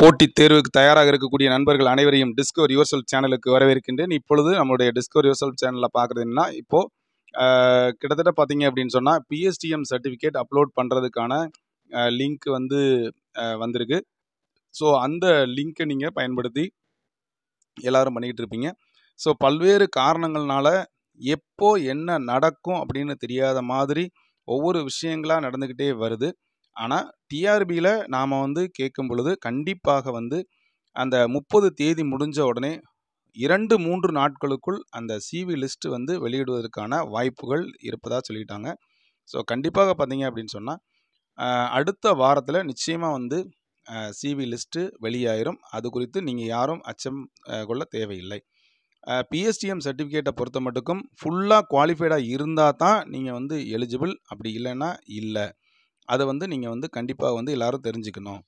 போட்டித் தேர்வுக்கு தயாராக இருக்கக்கூடிய நண்பர்கள் அனைவரையும் டிஸ்கவர் யுவர் சேனலுக்கு வரவேற்கின்றேன் இப்பொழுது நம்மளுடைய டிஸ்கவர் யுவர் சேனலில் பார்க்குறது இப்போது கிட்டத்தட்ட பார்த்தீங்க அப்படின்னு சொன்னால் பிஎஸ்டிஎம் சர்டிஃபிகேட் அப்லோட் பண்ணுறதுக்கான லிங்க் வந்து வந்திருக்கு ஸோ அந்த லிங்க்கை நீங்கள் பயன்படுத்தி எல்லோரும் பண்ணிக்கிட்டு இருப்பீங்க ஸோ பல்வேறு காரணங்கள்னால எப்போ என்ன நடக்கும் அப்படின்னு தெரியாத மாதிரி ஒவ்வொரு விஷயங்களாக நடந்துக்கிட்டே வருது ஆனால் டிஆர்பியில் நாம் வந்து கேட்கும் பொழுது கண்டிப்பாக வந்து அந்த முப்பது தேதி முடிஞ்ச உடனே இரண்டு மூன்று நாட்களுக்குள் அந்த சிவி லிஸ்ட்டு வந்து வெளியிடுவதற்கான வாய்ப்புகள் இருப்பதாக சொல்லிட்டாங்க ஸோ கண்டிப்பாக பார்த்தீங்க அப்படின்னு சொன்னால் அடுத்த வாரத்தில் நிச்சயமாக வந்து சிவி லிஸ்ட்டு வெளியாயிரும் அது குறித்து நீங்கள் யாரும் அச்சம் கொள்ள தேவையில்லை பிஎஸ்டிஎம் சர்டிஃபிகேட்டை பொறுத்த மட்டுக்கும் ஃபுல்லாக குவாலிஃபைடாக இருந்தால் தான் நீங்கள் வந்து எலிஜிபிள் அப்படி இல்லைன்னா இல்லை அதை வந்து நீங்கள் வந்து கண்டிப்பாக வந்து எல்லோரும் தெரிஞ்சுக்கணும்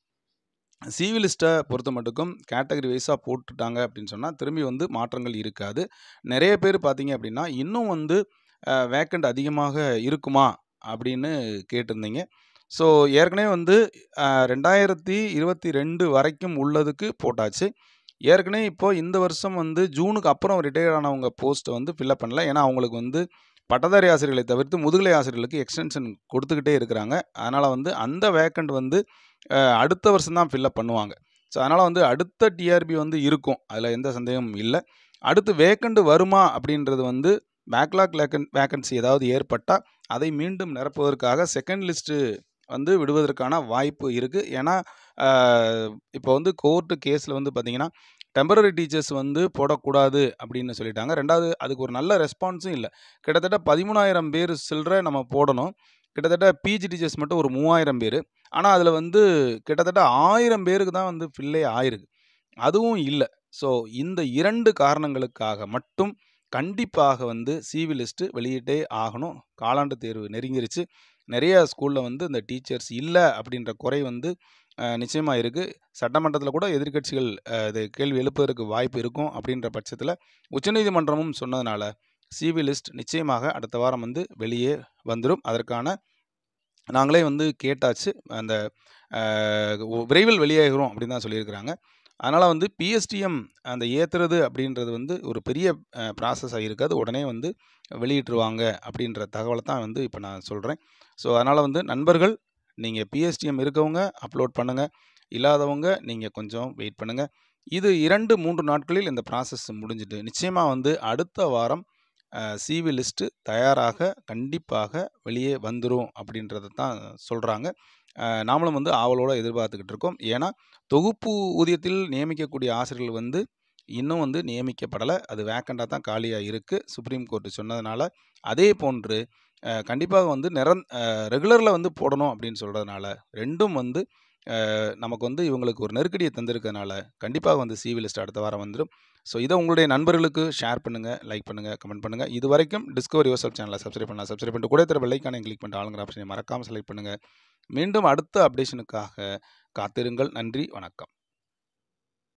சிவிலிஸ்ட்டை பொறுத்த மட்டுக்கும் கேட்டகரி வைஸாக போட்டுட்டாங்க அப்படின்னு சொன்னால் திரும்பி வந்து மாற்றங்கள் இருக்காது நிறைய பேர் பார்த்தீங்க அப்படின்னா இன்னும் வந்து வேக்கண்ட் அதிகமாக இருக்குமா அப்படின்னு கேட்டிருந்தீங்க ஸோ ஏற்கனவே வந்து ரெண்டாயிரத்தி இருபத்தி ரெண்டு வரைக்கும் உள்ளதுக்கு போட்டாச்சு ஏற்கனவே இப்போது இந்த வருஷம் வந்து ஜூனுக்கு அப்புறம் ரிட்டையர் ஆனவங்க போஸ்ட்டை வந்து ஃபில்லப் பண்ணல ஏன்னா அவங்களுக்கு வந்து பட்டதாரி ஆசிரியர்களை தவிர்த்து முதுகலை ஆசிரியர்களுக்கு எக்ஸ்டென்ஷன் கொடுத்துக்கிட்டே இருக்கிறாங்க அதனால் வந்து அந்த வேக்கண்ட் வந்து அடுத்த வருஷம் தான் ஃபில்லப் பண்ணுவாங்க ஸோ அதனால் வந்து அடுத்த டிஆர்பி வந்து இருக்கும் அதில் எந்த சந்தேகமும் இல்லை அடுத்து வேக்கண்ட் வருமா அப்படின்றது வந்து பேக்லாக் வேக்கன் வேக்கன்சி ஏதாவது ஏற்பட்டால் அதை மீண்டும் நிரப்புவதற்காக செகண்ட் லிஸ்ட்டு வந்து விடுவதற்கான வாய்ப்பு இருக்குது ஏன்னா இப்போ வந்து கோர்ட்டு கேஸில் வந்து பார்த்திங்கன்னா டெம்பரரி டீச்சர்ஸ் வந்து போடக்கூடாது அப்படின்னு சொல்லிட்டாங்க ரெண்டாவது அதுக்கு ஒரு நல்ல ரெஸ்பான்ஸும் இல்லை கிட்டத்தட்ட பதிமூணாயிரம் பேர் சில்லற நம்ம போடணும் கிட்டத்தட்ட பிஜி டீச்சர்ஸ் மட்டும் ஒரு மூவாயிரம் பேர் ஆனால் அதில் வந்து கிட்டத்தட்ட ஆயிரம் பேருக்கு தான் வந்து ஃபில்லே ஆயிருக்கு அதுவும் இல்லை ஸோ இந்த இரண்டு காரணங்களுக்காக மட்டும் கண்டிப்பாக வந்து சிவி லிஸ்ட்டு வெளியிட்டே ஆகணும் காலாண்டு தேர்வு நெருங்கிருச்சு நிறைய ஸ்கூலில் வந்து இந்த டீச்சர்ஸ் இல்லை அப்படின்ற குறை வந்து நிச்சயமாக இருக்குது சட்டமன்றத்தில் கூட எதிர்கட்சிகள் இது கேள்வி எழுப்புவதற்கு வாய்ப்பு இருக்கும் அப்படின்ற பட்சத்தில் உச்சநீதிமன்றமும் சொன்னதுனால சிவி லிஸ்ட் நிச்சயமாக அடுத்த வாரம் வந்து வெளியே வந்துடும் அதற்கான நாங்களே வந்து கேட்டாச்சு அந்த விரைவில் வெளியாகிறோம் அப்படின்னு தான் சொல்லியிருக்கிறாங்க அதனால் வந்து பிஎஸ்டிஎம் அந்த ஏற்றுறது அப்படின்றது வந்து ஒரு பெரிய ப்ராசஸ் ஆகியிருக்காது உடனே வந்து வெளியிட்டுருவாங்க அப்படின்ற தகவலை தான் வந்து இப்போ நான் சொல்கிறேன் ஸோ அதனால் வந்து நண்பர்கள் நீங்கள் பிஎஸ்டிஎம் இருக்கவங்க அப்லோட் பண்ணுங்கள் இல்லாதவங்க நீங்கள் கொஞ்சம் வெயிட் பண்ணுங்கள் இது இரண்டு மூன்று நாட்களில் இந்த ப்ராசஸ் முடிஞ்சுட்டு நிச்சயமாக வந்து அடுத்த வாரம் சிவி லிஸ்ட்டு தயாராக கண்டிப்பாக வெளியே வந்துடும் அப்படின்றத தான் சொல்கிறாங்க நாமளும் வந்து ஆவலோடு எதிர்பார்த்துக்கிட்டு இருக்கோம் ஏன்னா தொகுப்பு ஊதியத்தில் நியமிக்கக்கூடிய ஆசிரியர்கள் வந்து இன்னும் வந்து நியமிக்கப்படலை அது வேக்கண்டாக தான் காலியாக இருக்குது சுப்ரீம் கோர்ட்டு சொன்னதுனால அதே போன்று கண்டிப்பாக வந்து நிரந் ரெகுலரில் வந்து போடணும் அப்படின்னு சொல்கிறதுனால ரெண்டும் வந்து நமக்கு வந்து இவங்களுக்கு ஒரு நெருக்கடியை தந்திருக்கனால கண்டிப்பாக வந்து சிவி லிஸ்ட் அடுத்த வாரம் வந்துடும் ஸோ இதை உங்களுடைய நண்பர்களுக்கு ஷேர் பண்ணுங்கள் லைக் பண்ணுங்கள் கமெண்ட் பண்ணுங்கள் இது வரைக்கும் டிஸ்கவரி யோசப் சேனலை சப்ஸ்கிரைப் பண்ணலாம் சப்ஸ்கிரைப் பண்ணிட்டு கூட தர வெள்ளைக்கான கிளிக் பண்ணி ஆளுங்கிற ஆப்ஷனை மறக்காமல் செலக்ட் பண்ணுங்கள் மீண்டும் அடுத்த அப்டேஷனுக்காக காத்திருங்கள் நன்றி வணக்கம்